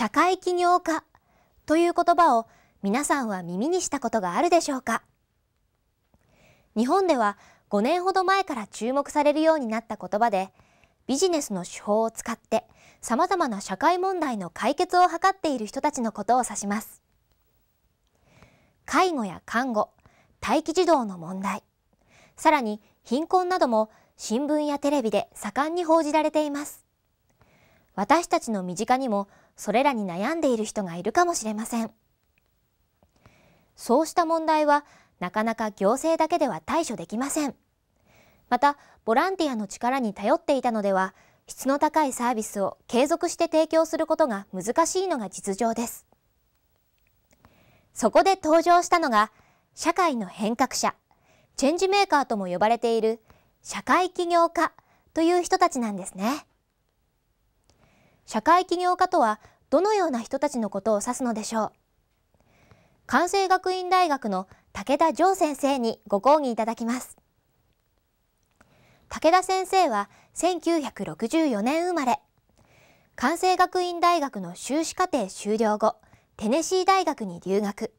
社会起業家という言葉を皆さんは耳にしたことがあるでしょうか日本では5年ほど前から注目されるようになった言葉でビジネスの手法を使って様々な社会問題の解決を図っている人たちのことを指します介護や看護待機児童の問題さらに貧困なども新聞やテレビで盛んに報じられています私たちの身近にもそれらに悩んでいる人がいるかもしれませんそうした問題はなかなか行政だけでは対処できませんまたボランティアの力に頼っていたのでは質の高いサービスを継続して提供することが難しいのが実情ですそこで登場したのが社会の変革者チェンジメーカーとも呼ばれている社会起業家という人たちなんですね社会起業家とはどのような人たちのことを指すのでしょう関西学院大学の武田城先生にご講義いただきます武田先生は1964年生まれ関西学院大学の修士課程修了後テネシー大学に留学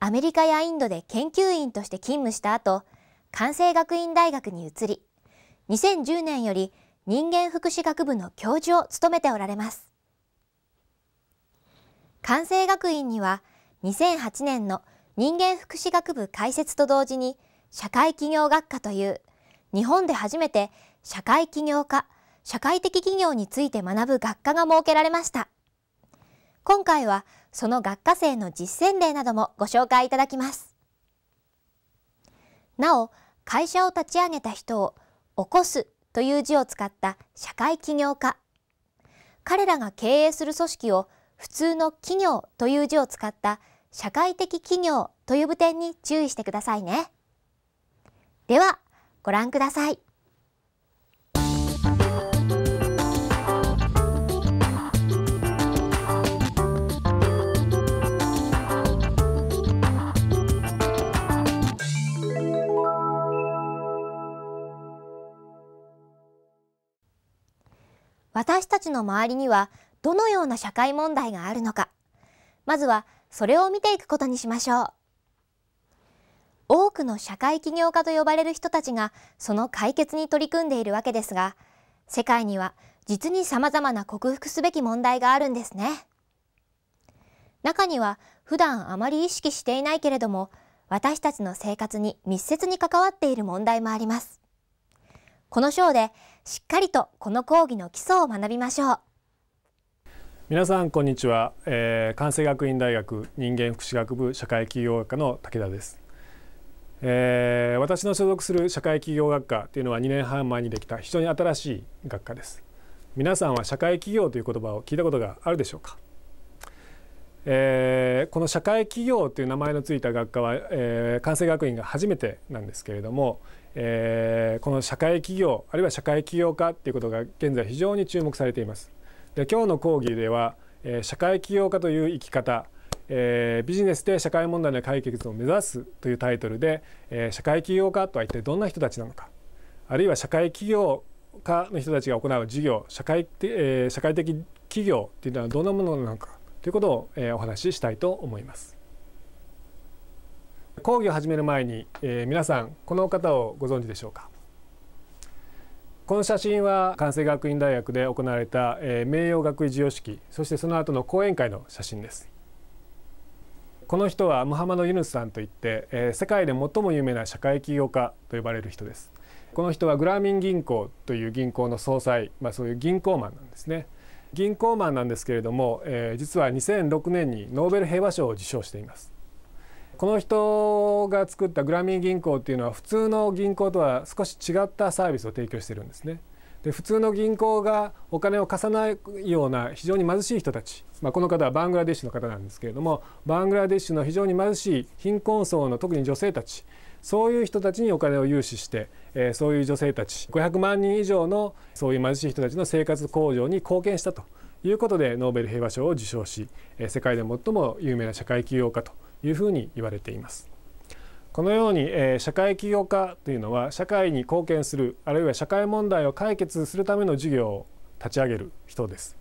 アメリカやインドで研究員として勤務した後関西学院大学に移り2010年より人間福祉学部の教授を務めておられます関西学院には2008年の人間福祉学部開設と同時に社会起業学科という日本で初めて社会起業家社会的企業について学ぶ学科が設けられました今回はその学科生の実践例などもご紹介いただきますなお会社を立ち上げた人を起こすという字を使った社会起業家彼らが経営する組織を普通の企業という字を使った社会的企業と呼ぶ点に注意してくださいね。ではご覧ください。私たちの周りにはどのような社会問題があるのかまずはそれを見ていくことにしましょう多くの社会起業家と呼ばれる人たちがその解決に取り組んでいるわけですが世界には実に様々な克服すべき問題があるんですね中には普段あまり意識していないけれども私たちの生活に密接に関わっている問題もありますこの章でしっかりとこの講義の基礎を学びましょう皆さんこんにちは、えー、関西学院大学人間福祉学部社会企業学科の武田です、えー、私の所属する社会企業学科というのは2年半前にできた非常に新しい学科です皆さんは社会企業という言葉を聞いたことがあるでしょうかえー、この社会企業という名前のついた学科は、えー、関西学院が初めてなんですけれども、えー、この社会起業あるいは社会起業家っていうことが現在非常に注目されています。で今日の講義では、えー、社会起業家という生き方、えー、ビジネスで社会問題の解決を目指すというタイトルで、え社会起業家とは一体どんな人たちなのかあるいは社会起業家の人たちが行う事業社会,、え社会的企業っていうのはどんなものなのかということを、えお話ししたいと思います。講義を始める前に、えー、皆さんこの方をご存知でしょうかこの写真は関西学院大学で行われた、えー、名誉学位授与式そしてその後の講演会の写真ですこの人はムハマド・ユヌスさんといって、えー、世界で最も有名な社会起業家と呼ばれる人ですこの人はグラミン銀行という銀行の総裁、まあ、そういう銀行マンなんですね銀行マンなんですけれども、えー、実は2006年にノーベル平和賞を受賞していますこの人が作ったグラミー銀行っていうのは普通の銀行とは少し違ったサービスを提供してるんですね。で普通の銀行がお金を貸さないような非常に貧しい人たち、まあ、この方はバングラデシュの方なんですけれどもバングラデシュの非常に貧しい貧困層の特に女性たちそういう人たちにお金を融資して、えー、そういう女性たち500万人以上のそういう貧しい人たちの生活向上に貢献したということでノーベル平和賞を受賞し、えー、世界で最も有名な社会起業家というふうに言われています。このように、えー、社会起業家というのは社会に貢献するあるいは社会問題を解決するための事業を立ち上げる人です。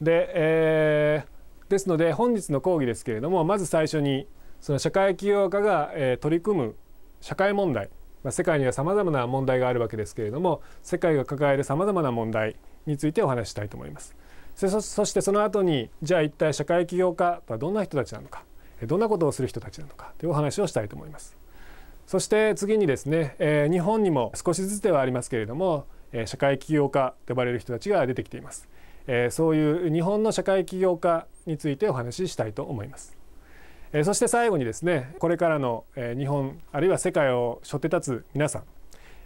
で、えー、ですので本日の講義ですけれどもまず最初にその社会起業家が、えー、取り組む社会問題、まあ、世界にはさまざまな問題があるわけですけれども世界が抱えるさまざまな問題についてお話したいと思います。そしてその後にじゃあ一体社会起業家とはどんな人たちなのかどんなことをする人たちなのかというお話をしたいと思います。そして次にですね、え日本にも少しずつではありますけれども、え社会起業家と呼ばれる人たちが出てきています、えそういう日本の社会起業家についてお話ししたいと思います、えそして最後にですねこれからの、え日本あるいは世界を背負って立つ皆さん、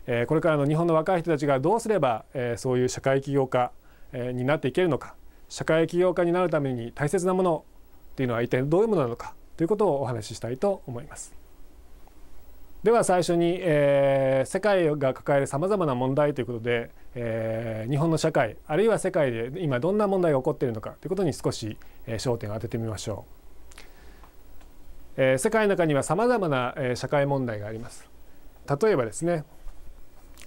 えこれからの日本の若い人たちがどうすれば、えそういう社会起業家、えになっていけるのか社会起業家になるために大切なものっていうのは一体どういうものなのかということをお話ししたいと思います。では最初に、えー、世界が抱えるさまざまな問題ということで、えー、日本の社会あるいは世界で今どんな問題が起こっているのかということに少し、えー、焦点を当ててみましょう、えー、世界の中にはさまざまな、えー、社会問題があります例えばですね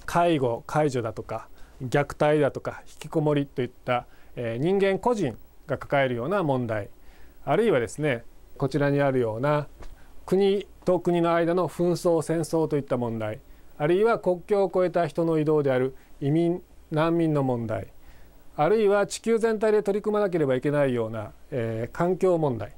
介護介助だとか虐待だとか引きこもりといった、えー、人間個人が抱えるような問題あるいはですねこちらにあるような国と国の間の紛争戦争といった問題あるいは国境を越えた人の移動である移民難民の問題あるいは地球全体で取り組まなければいけないような、えー、環境問題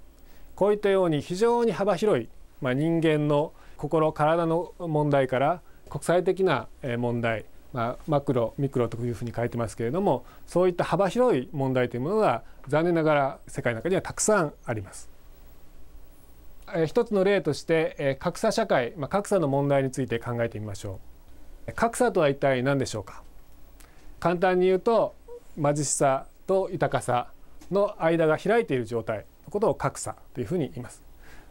こういったように非常に幅広い、まあ、人間の心体の問題から国際的な問題、まあ、マクロミクロというふうに書いてますけれどもそういった幅広い問題というものが残念ながら世界の中にはたくさんあります。え一つの例として、え格差社会、まあ、格差の問題について考えてみましょう格差とは一体何でしょうか簡単に言うと貧しさと豊かさの間が開いている状態のことを格差というふうに言います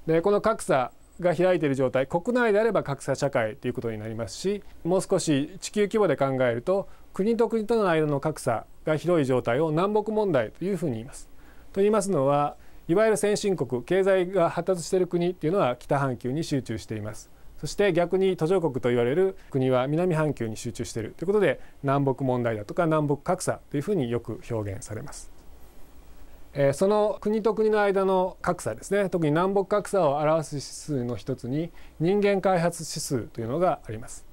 でこの格差が開いている状態国内であれば格差社会ということになりますしもう少し地球規模で考えると国と国との間の格差が広い状態を南北問題というふうに言います。と言いますのはいわゆる先進国経済が発達している国っていうのは北半球に集中していますそして逆に途上国と言われる国は南半球に集中しているということで南北問題だとか南北格差というふうによく表現されます、えー、その国と国の間の格差ですね特に南北格差を表す指数の一つに人間開発指数というのがあります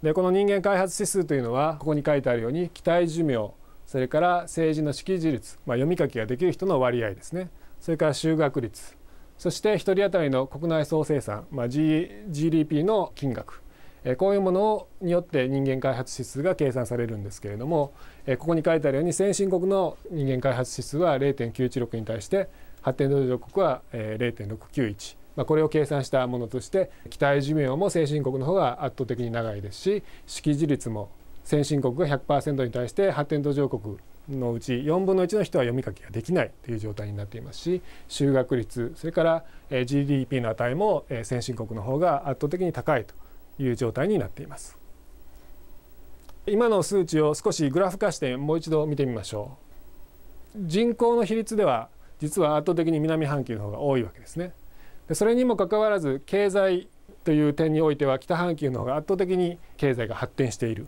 でこの人間開発指数というのはここに書いてあるように期待寿命それから政治の識字率、まあ、読み書きができる人の割合ですねそれから就学率そして1人当たりの国内総生産、まあ、G、GDP の金額こういうものによって人間開発指数が計算されるんですけれどもここに書いてあるように先進国の人間開発指数は0.916に対して発展途上国は0.691、まあ、これを計算したものとして期待寿命も先進国の方が圧倒的に長いですし識字率も先進国が100%に対して発展途上国のうち4分の1の人は読み書きができないという状態になっていますし就学率それから GDP の値も先進国の方が圧倒的に高いという状態になっています今の数値を少しグラフ化してもう一度見てみましょう人口の比率では実は圧倒的に南半球の方が多いわけですねそれにもかかわらず経済という点においては北半球の方が圧倒的に経済が発展している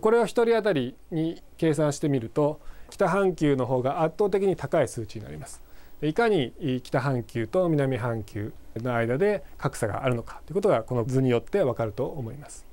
これを1人当たりに計算してみると北半球の方が圧倒的に高い数値になりますいかに北半球と南半球の間で格差があるのかということがこの図によってわかると思います